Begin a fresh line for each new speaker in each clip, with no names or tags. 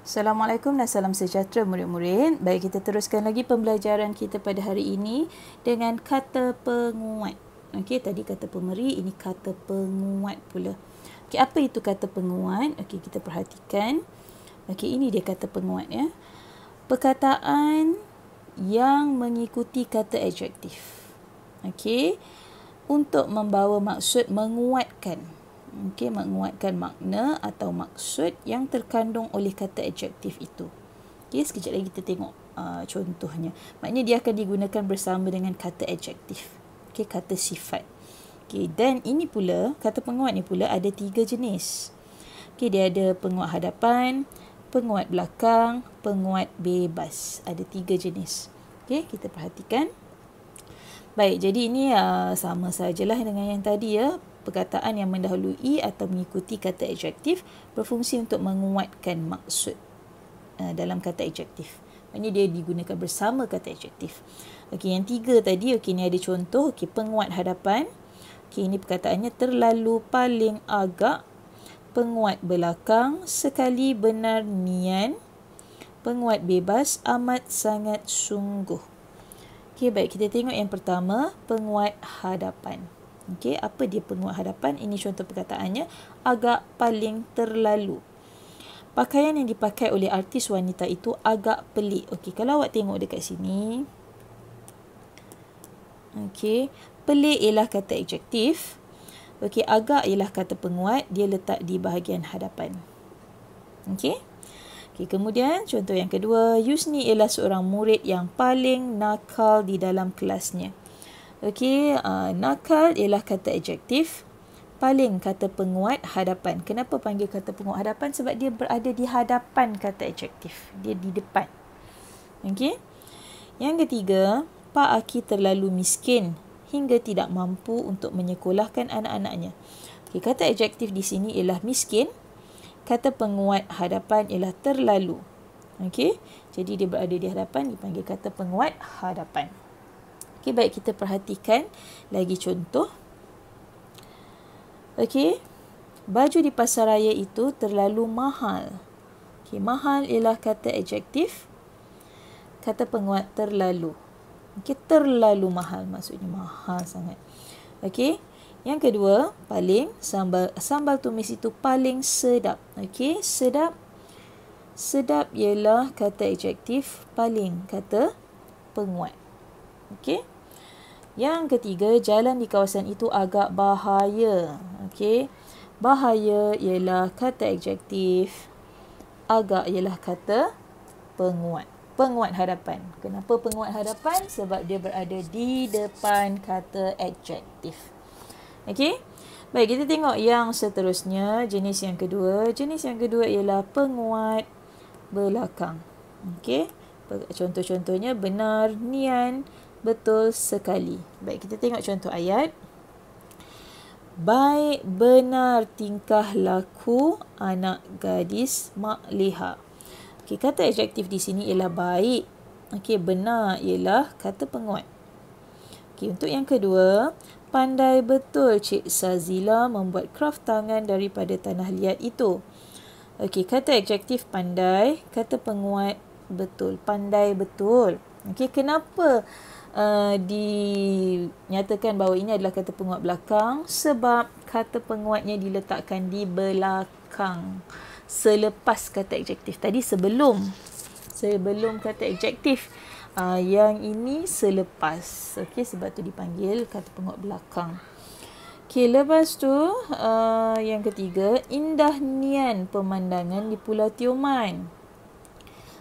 Assalamualaikum dan salam sejahtera murid-murid. Baik kita teruskan lagi pembelajaran kita pada hari ini dengan kata penguat. Okey, tadi kata pemeri, ini kata penguat pula. Okey, apa itu kata penguat? Okey, kita perhatikan. Okey, ini dia kata penguat ya. Perkataan yang mengikuti kata adjektif. Okey. Untuk membawa maksud menguatkan mungkin menguatkan makna atau maksud yang terkandung oleh kata adjektif itu. Okey, sekejap lagi kita tengok uh, contohnya. Maknanya dia akan digunakan bersama dengan kata adjektif. Okey, kata sifat. Okey, dan ini pula, kata penguat ni pula ada tiga jenis. Okey, dia ada penguat hadapan, penguat belakang, penguat bebas. Ada tiga jenis. Okey, kita perhatikan. Baik, jadi ini uh, sama sajalah dengan yang tadi ya perkataan yang mendahului atau mengikuti kata adjektif berfungsi untuk menguatkan maksud uh, dalam kata adjektif. Maknanya dia digunakan bersama kata adjektif. Okey, yang tiga tadi, okey ni ada contoh, okey penguat hadapan. Okey, ini perkataannya terlalu paling agak penguat belakang sekali benar nian penguat bebas amat sangat sungguh. Okey, baik kita tengok yang pertama, penguat hadapan. Okey, apa dia penguat hadapan? Ini contoh perkataannya, agak paling terlalu. Pakaian yang dipakai oleh artis wanita itu agak pelik. Okey, kalau awak tengok dekat sini. Okey, pelik ialah kata adjektif. Okey, agak ialah kata penguat, dia letak di bahagian hadapan. Okey. Okey, kemudian contoh yang kedua, Yusni ialah seorang murid yang paling nakal di dalam kelasnya. Okey, uh, nakal ialah kata adjektif paling kata penguat hadapan. Kenapa panggil kata penguat hadapan? Sebab dia berada di hadapan kata adjektif. Dia di depan. Okey. Yang ketiga, Pak Aki terlalu miskin hingga tidak mampu untuk menyekolahkan anak-anaknya. Okey, kata adjektif di sini ialah miskin. Kata penguat hadapan ialah terlalu. Okey. Jadi dia berada di hadapan dipanggil kata penguat hadapan. Okey, baik kita perhatikan lagi contoh. Okey, baju di pasaraya itu terlalu mahal. Okey, mahal ialah kata adjektif. Kata penguat terlalu. Okey, terlalu mahal maksudnya mahal sangat. Okey, yang kedua, paling sambal sambal tumis itu paling sedap. Okey, sedap. Sedap ialah kata adjektif paling kata penguat. Okey. Yang ketiga, jalan di kawasan itu agak bahaya. Okey. Bahaya ialah kata adjektif. Agak ialah kata penguat. Penguat hadapan. Kenapa penguat hadapan? Sebab dia berada di depan kata adjektif. Okey. Baik, kita tengok yang seterusnya, jenis yang kedua. Jenis yang kedua ialah penguat belakang. Okey. Contoh-contohnya benar, nian, betul sekali. Baik, kita tengok contoh ayat. Baik benar tingkah laku anak gadis mak leha. Okey, kata adjektif di sini ialah baik. Okey, benar ialah kata penguat. Okey, untuk yang kedua, pandai betul Cik Sazila membuat kraft tangan daripada tanah liat itu. Okey, kata adjektif pandai, kata penguat betul, pandai betul. Okey, kenapa? Uh, dinyatakan bahawa ini adalah kata penguat belakang sebab kata penguatnya diletakkan di belakang selepas kata adjektif tadi sebelum sebelum kata adjektif uh, yang ini selepas okey sebab tu dipanggil kata penguat belakang Okay, lepas tu uh, yang ketiga, indah nian pemandangan di Pulau Tioman.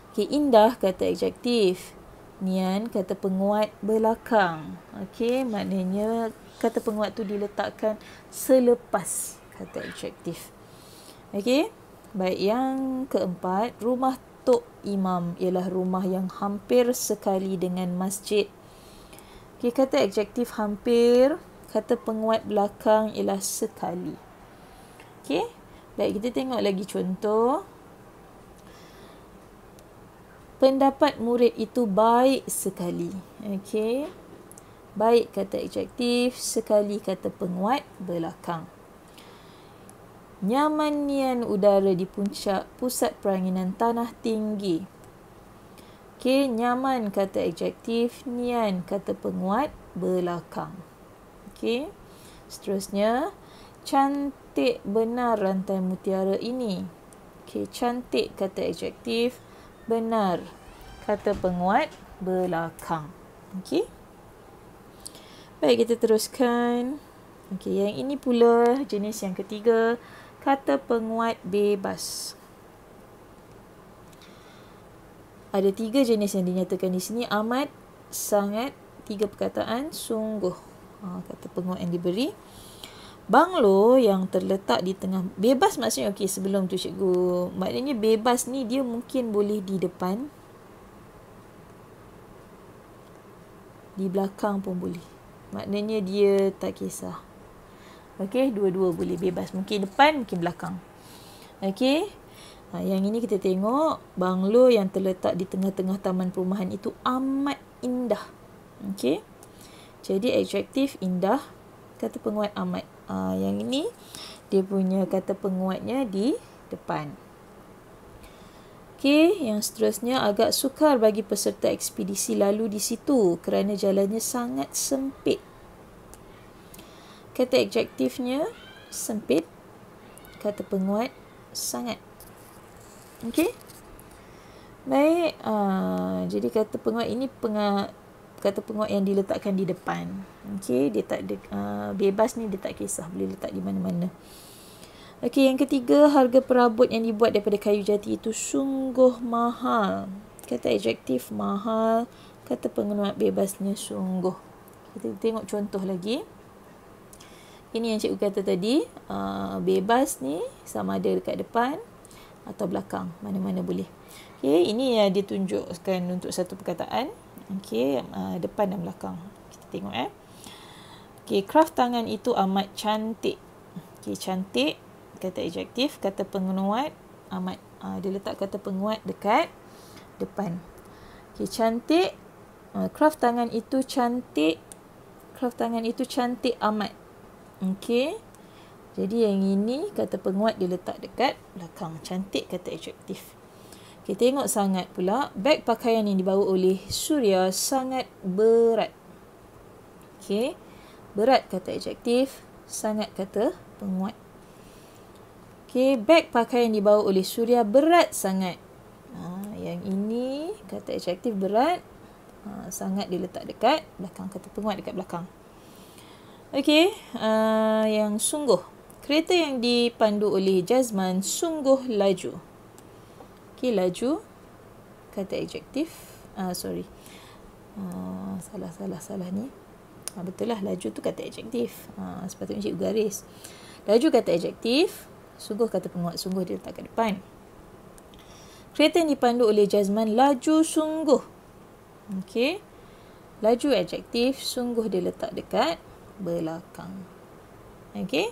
Okay, indah kata adjektif. Nian kata penguat belakang. Okey, maknanya kata penguat tu diletakkan selepas kata adjektif. Okey. Baik yang keempat, rumah Tok Imam ialah rumah yang hampir sekali dengan masjid. Okey, kata adjektif hampir, kata penguat belakang ialah sekali. Okey. Baik, kita tengok lagi contoh pendapat murid itu baik sekali. Okey. Baik kata adjektif, sekali kata penguat belakang. Nyamanian udara di puncak pusat peranginan tanah tinggi. Okey, nyaman kata adjektif, nian kata penguat belakang. Okey. Seterusnya, cantik benar rantai mutiara ini. Okey, cantik kata adjektif, Benar, kata penguat belakang. Okey. Baik, kita teruskan. Okey, yang ini pula jenis yang ketiga, kata penguat bebas. Ada tiga jenis yang dinyatakan di sini, amat, sangat, tiga perkataan, sungguh. Ha, kata penguat yang diberi banglo yang terletak di tengah bebas maksudnya okey sebelum tu cikgu maknanya bebas ni dia mungkin boleh di depan di belakang pun boleh maknanya dia tak kisah okey dua-dua boleh bebas mungkin depan mungkin belakang okey ha, yang ini kita tengok banglo yang terletak di tengah-tengah taman perumahan itu amat indah okey jadi atraktif indah kata penguat amat Uh, yang ini dia punya kata penguatnya di depan. Okey, yang seterusnya agak sukar bagi peserta ekspedisi lalu di situ kerana jalannya sangat sempit. Kata adjektifnya sempit. Kata penguat sangat. Okey. Baik, uh, jadi kata penguat ini pengat kata penguat yang diletakkan di depan. Okey, dia tak de, uh, bebas ni dia tak kisah boleh letak di mana-mana. Okey, yang ketiga, harga perabot yang dibuat daripada kayu jati itu sungguh mahal. Kata adjektif mahal, kata penguat bebasnya sungguh. Kita tengok contoh lagi. Ini yang cikgu kata tadi, uh, bebas ni sama ada dekat depan atau belakang, mana-mana boleh. Okey, ini yang dia tunjukkan untuk satu perkataan. Okey, uh, depan dan belakang. Kita tengok eh. Okey, craft tangan itu amat cantik. Okey, cantik kata adjektif, kata penguat amat uh, dia letak kata penguat dekat depan. Okey, cantik uh, kraft tangan itu cantik. Craft tangan itu cantik amat. Okey. Jadi yang ini kata penguat dia letak dekat belakang. Cantik kata adjektif. Okey, tengok sangat pula beg pakaian yang dibawa oleh Surya sangat berat. Okey. Berat kata adjektif, sangat kata penguat. Okey, beg pakaian yang dibawa oleh Surya berat sangat. Ha, yang ini kata adjektif berat. Ha, sangat diletak dekat belakang kata penguat dekat belakang. Okey, uh, yang sungguh. Kereta yang dipandu oleh Jasmine sungguh laju. Okay, laju kata adjektif. Uh, sorry. Ah, salah, salah, salah ni. Uh, betul lah, laju tu kata adjektif. Uh, sepatutnya cikgu garis. Laju kata adjektif. Sungguh kata penguat, sungguh dia letak ke depan. Kereta yang dipandu oleh Jazman, laju sungguh. Okay. Laju adjektif, sungguh dia letak dekat belakang. Okay.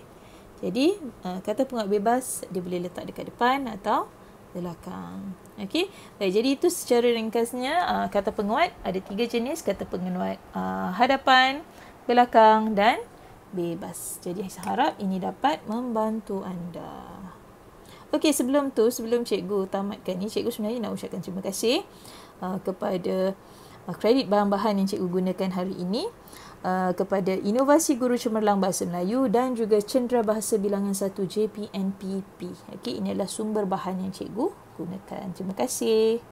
Jadi, kata penguat bebas, dia boleh letak dekat depan atau belakang. Okey. Baik, jadi itu secara ringkasnya uh, kata penguat ada tiga jenis kata penguat uh, hadapan, belakang dan bebas. Jadi saya harap ini dapat membantu anda. Okey, sebelum tu, sebelum cikgu tamatkan ni, cikgu sebenarnya nak ucapkan terima kasih uh, kepada uh, kredit bahan-bahan yang cikgu gunakan hari ini. Uh, kepada Inovasi Guru Cemerlang Bahasa Melayu dan juga Cendera Bahasa Bilangan 1 JPNPP. Okey, ini adalah sumber bahan yang cikgu gunakan. Terima kasih.